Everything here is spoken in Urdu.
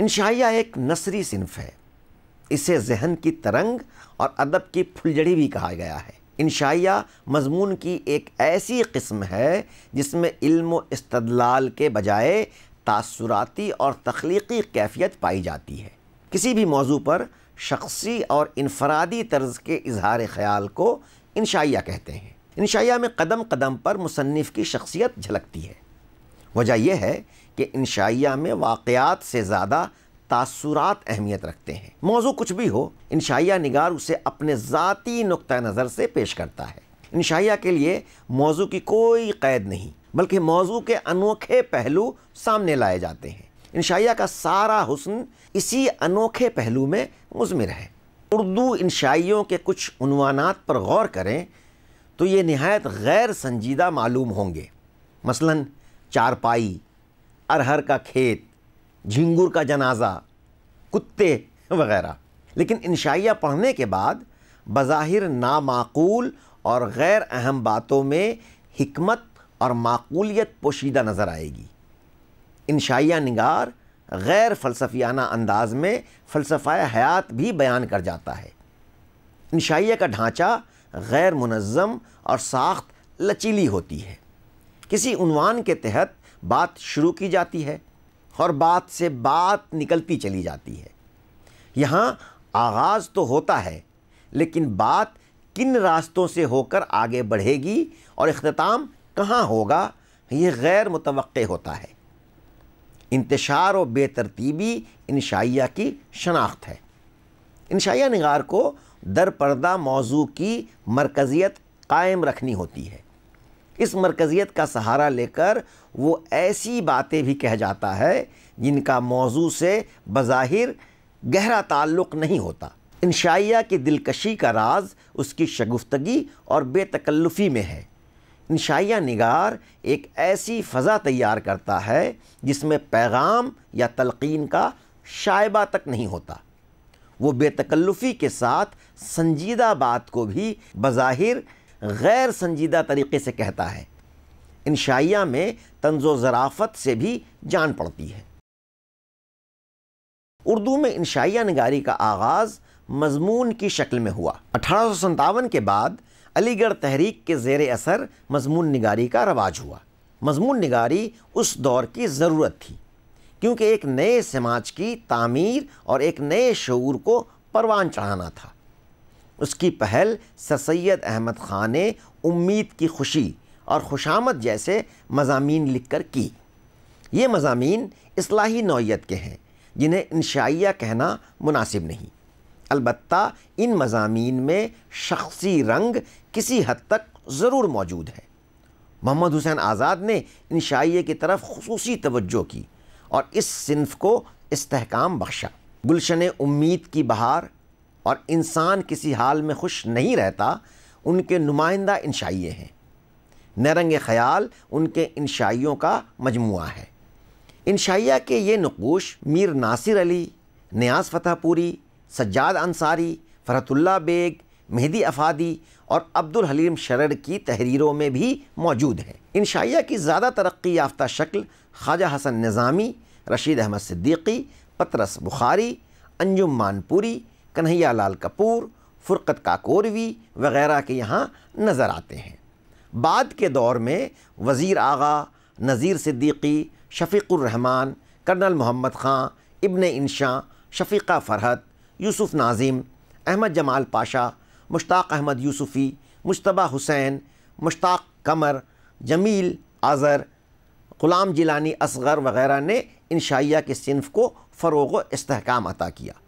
انشائیہ ایک نثری صنف ہے اسے ذہن کی ترنگ اور ادب کی پھلجڑی بھی کہا گیا ہے انشائیہ مضمون کی ایک ایسی قسم ہے جس میں علم و استدلال کے بجائے تاثراتی اور تخلیقی کیفیت پائی جاتی ہے کسی بھی موضوع پر شخصی اور انفرادی طرز کے اظہار خیال کو انشائیہ کہتے ہیں انشائیہ میں قدم قدم پر مصنف کی شخصیت جھلکتی ہے وجہ یہ ہے کہ انشائیہ میں واقعات سے زیادہ تاثرات اہمیت رکھتے ہیں موضوع کچھ بھی ہو انشائیہ نگار اسے اپنے ذاتی نقطہ نظر سے پیش کرتا ہے انشائیہ کے لیے موضوع کی کوئی قید نہیں بلکہ موضوع کے انوکھے پہلو سامنے لائے جاتے ہیں انشائیہ کا سارا حسن اسی انوکھے پہلو میں مضمر ہے اردو انشائیوں کے کچھ عنوانات پر غور کریں تو یہ نہایت غیر سنجیدہ معلوم ہوں گے مثلاً چارپائی ارہر کا کھیت جھنگور کا جنازہ کتے وغیرہ لیکن انشائیہ پڑھنے کے بعد بظاہر نامعقول اور غیر اہم باتوں میں حکمت اور معقولیت پوشیدہ نظر آئے گی انشائیہ نگار غیر فلسفیانہ انداز میں فلسفہ حیات بھی بیان کر جاتا ہے انشائیہ کا ڈھانچہ غیر منظم اور ساخت لچیلی ہوتی ہے کسی عنوان کے تحت بات شروع کی جاتی ہے اور بات سے بات نکلتی چلی جاتی ہے یہاں آغاز تو ہوتا ہے لیکن بات کن راستوں سے ہو کر آگے بڑھے گی اور اختتام کہاں ہوگا یہ غیر متوقع ہوتا ہے انتشار و بے ترتیبی انشائیہ کی شناخت ہے انشائیہ نگار کو در پردہ موضوع کی مرکزیت قائم رکھنی ہوتی ہے اس مرکزیت کا سہارا لے کر وہ ایسی باتیں بھی کہہ جاتا ہے جن کا موضوع سے بظاہر گہرا تعلق نہیں ہوتا انشائیہ کی دلکشی کا راز اس کی شگفتگی اور بے تکلفی میں ہے انشائیہ نگار ایک ایسی فضا تیار کرتا ہے جس میں پیغام یا تلقین کا شائبہ تک نہیں ہوتا وہ بے تکلفی کے ساتھ سنجیدہ بات کو بھی بظاہر غیر سنجیدہ طریقے سے کہتا ہے انشائیہ میں طنز و ذرافت سے بھی جان پڑتی ہے اردو میں انشائیہ نگاری کا آغاز مضمون کی شکل میں ہوا اٹھارہ سو سنتاون کے بعد علی گڑھ تحریک کے زیر اثر مضمون نگاری کا رواج ہوا مضمون نگاری اس دور کی ضرورت تھی کیونکہ ایک نئے سماج کی تعمیر اور ایک نئے شعور کو پروان چڑھانا تھا اس کی پہل سر سید احمد خان نے امید کی خوشی اور خوشامد جیسے مضامین لکھ کر کی یہ مضامین اصلاحی نوعیت کے ہیں جنہیں انشائیہ کہنا مناسب نہیں البتہ ان مضامین میں شخصی رنگ کسی حد تک ضرور موجود ہے محمد حسین آزاد نے انشائیہ کی طرف خصوصی توجہ کی اور اس صنف کو استحکام بخشا گلشن امید کی بہار اور انسان کسی حال میں خوش نہیں رہتا ان کے نمائندہ انشائیے ہیں نرنگ خیال ان کے انشائیوں کا مجموعہ ہے انشائیہ کے یہ نقوش میر ناصر علی نیاز فتح پوری سجاد انصاری فرحت اللہ بیگ مہدی افادی اور عبد الحلیم شرر کی تحریروں میں بھی موجود ہیں انشائیہ کی زیادہ ترقی یافتہ شکل خواجہ حسن نظامی رشید احمد صدیقی پترس بخاری انجم مانپوری پوری کنہیا لال کپور فرقت کاکوروی وغیرہ کے یہاں نظر آتے ہیں بعد کے دور میں وزیر آغا نظیر صدیقی شفیق الرحمن کرنل محمد خان ابن انشا شفیقہ فرحت یوسف ناظم احمد جمال پاشا مشتاق احمد یوسفی مشتبہ حسین مشتاق قمر جمیل اظہر غلام جیلانی اصغر وغیرہ نے انشائیہ کے صنف کو فروغ و استحکام عطا کیا